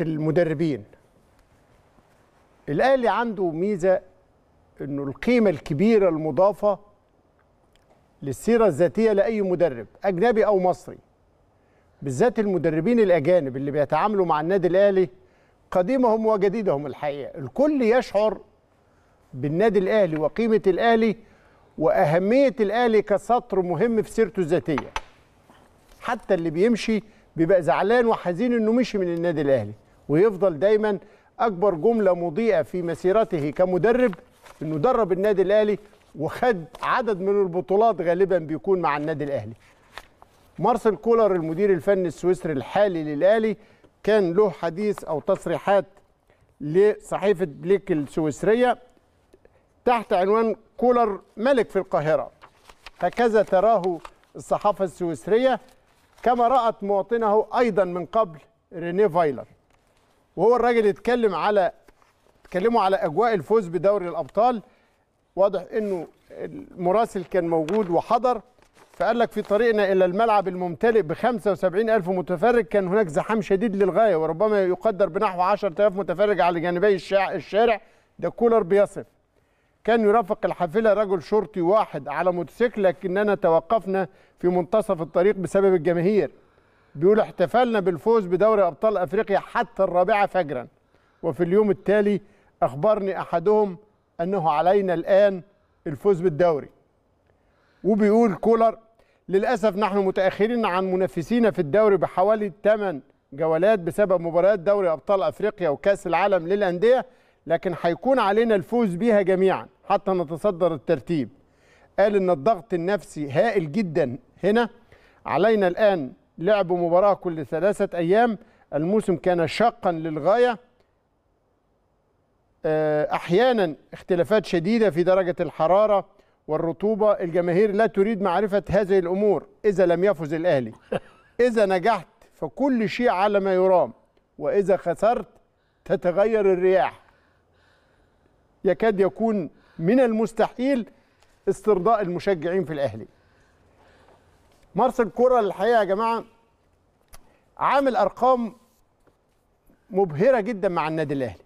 المدربين الاهلي عنده ميزه انه القيمه الكبيره المضافه للسيره الذاتيه لاي مدرب اجنبي او مصري بالذات المدربين الاجانب اللي بيتعاملوا مع النادي الاهلي قديمهم وجديدهم الحقيقه الكل يشعر بالنادي الاهلي وقيمه الاهلي واهميه الاهلي كسطر مهم في سيرته الذاتيه حتى اللي بيمشي بيبقى زعلان وحزين انه مشي من النادي الاهلي ويفضل دايما اكبر جمله مضيئه في مسيرته كمدرب انه درب النادي الاهلي وخد عدد من البطولات غالبا بيكون مع النادي الاهلي مارسيل كولر المدير الفني السويسري الحالي للاهلي كان له حديث او تصريحات لصحيفه بليك السويسريه تحت عنوان كولر ملك في القاهره هكذا تراه الصحافه السويسريه كما رأت مواطنه أيضا من قبل رينيه فايلر وهو الراجل يتكلم على اتكلموا على أجواء الفوز بدوري الأبطال واضح أنه المراسل كان موجود وحضر فقال لك في طريقنا إلى الملعب الممتلئ ب 75 ألف متفرج كان هناك زحام شديد للغاية وربما يقدر بنحو 10 ألف متفرج على جانبي الشارع ده كولر بيصف كان يرافق الحافلة رجل شرطي واحد على موتوسيكل لكننا توقفنا في منتصف الطريق بسبب الجماهير بيقول احتفلنا بالفوز بدوري أبطال أفريقيا حتى الرابعة فجرا وفي اليوم التالي أخبرني أحدهم أنه علينا الآن الفوز بالدوري وبيقول كولر للأسف نحن متأخرين عن منافسينا في الدوري بحوالي 8 جولات بسبب مباريات دوري أبطال أفريقيا وكأس العالم للأندية لكن هيكون علينا الفوز بيها جميعا حتى نتصدر الترتيب قال ان الضغط النفسي هائل جدا هنا علينا الان لعب مباراه كل ثلاثه ايام الموسم كان شاقا للغايه آه، احيانا اختلافات شديده في درجه الحراره والرطوبه الجماهير لا تريد معرفه هذه الامور اذا لم يفز الاهلي اذا نجحت فكل شيء على ما يرام واذا خسرت تتغير الرياح يكاد يكون من المستحيل استرضاء المشجعين في الاهلي مارس كورة الحقيقة يا جماعة عامل أرقام مبهرة جدا مع النادي الأهلي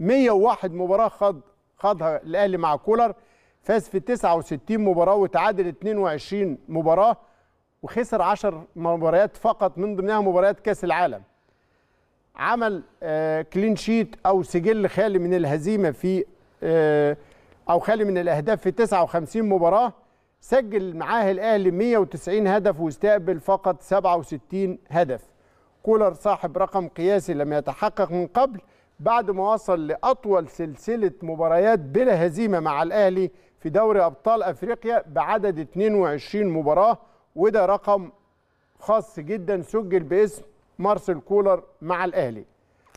101 مباراة خد خاضها الأهلي مع كولر فاز في 69 مباراة وتعادل 22 مباراة وخسر 10 مباريات فقط من ضمنها مباريات كأس العالم عمل كلين آه، شيت أو سجل خالي من الهزيمة في آه، او خالي من الاهداف في 59 مباراه سجل معاه الاهلي 190 هدف واستقبل فقط 67 هدف كولر صاحب رقم قياسي لم يتحقق من قبل بعد ما وصل لاطول سلسله مباريات بلا هزيمه مع الاهلي في دوري ابطال افريقيا بعدد 22 مباراه وده رقم خاص جدا سجل باسم مارسيل كولر مع الاهلي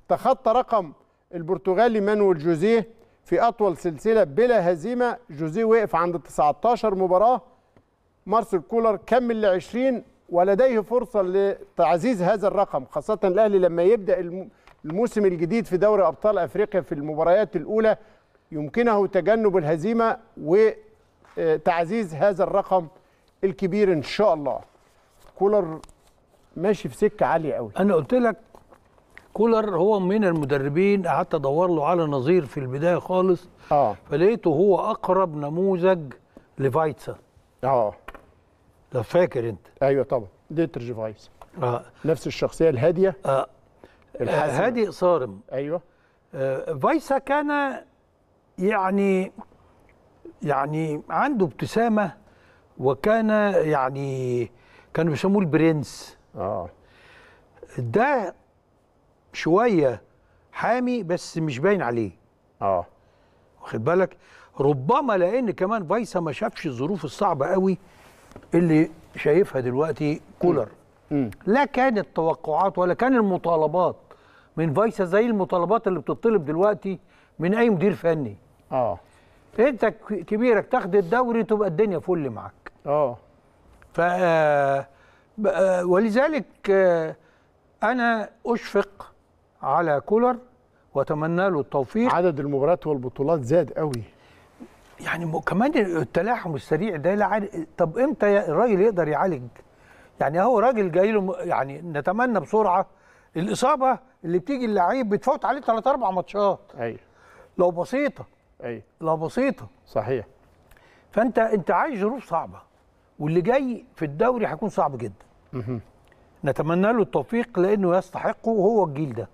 تخطى رقم البرتغالي مانويل جوزيه في أطول سلسلة بلا هزيمة جوزيه وقف عند 19 مباراة مارسيل كولر كمل ل 20 ولديه فرصة لتعزيز هذا الرقم خاصة الأهلي لما يبدأ الموسم الجديد في دوري أبطال أفريقيا في المباريات الأولى يمكنه تجنب الهزيمة وتعزيز هذا الرقم الكبير إن شاء الله كولر ماشي في سكة عالية قوي أنا قلت لك كولر هو من المدربين قعدت ادور له على نظير في البدايه خالص اه فلقيته هو اقرب نموذج لفايتسا اه لو فاكر انت ايوه طبعا ديتر فايتسا اه نفس الشخصيه الهاديه اه الهادي هادئ صارم ايوه آه فايسا كان يعني يعني عنده ابتسامه وكان يعني كانوا بيسموه البرنس اه ده شويه حامي بس مش باين عليه اه واخد بالك ربما لان كمان فايسا ما شافش الظروف الصعبه قوي اللي شايفها دلوقتي كولر م. لا كانت توقعات ولا كان المطالبات من فايسا زي المطالبات اللي بتطلب دلوقتي من اي مدير فني اه انت كبيرك تاخد الدوري تبقى الدنيا فل معاك اه ف آه، آه، ولذلك آه، انا اشفق على كولر واتمنى له التوفيق عدد المباريات والبطولات زاد قوي يعني كمان التلاحم السريع ده لا طب امتى الراجل يقدر يعالج يعني هو راجل جاي له يعني نتمنى بسرعه الاصابه اللي بتيجي اللعيب بتفوت عليه ثلاث اربع ماتشات ايوه لو بسيطه ايوه لو بسيطه صحيح فانت انت عايش ظروف صعبه واللي جاي في الدوري هيكون صعب جدا نتمنى له التوفيق لانه يستحقه وهو الجيل ده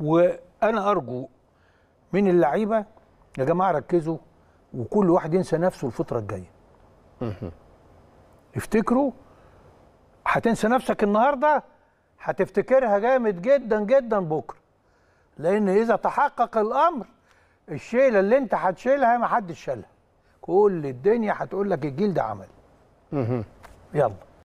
وانا ارجو من اللعيبه يا جماعه ركزوا وكل واحد ينسى نفسه الفتره الجايه افتكروا هتنسى نفسك النهارده هتفتكرها جامد جدا جدا بكره لان اذا تحقق الامر الشيله اللي انت هتشيلها ما حدش شالها كل الدنيا هتقول لك الجيل ده عمل يلا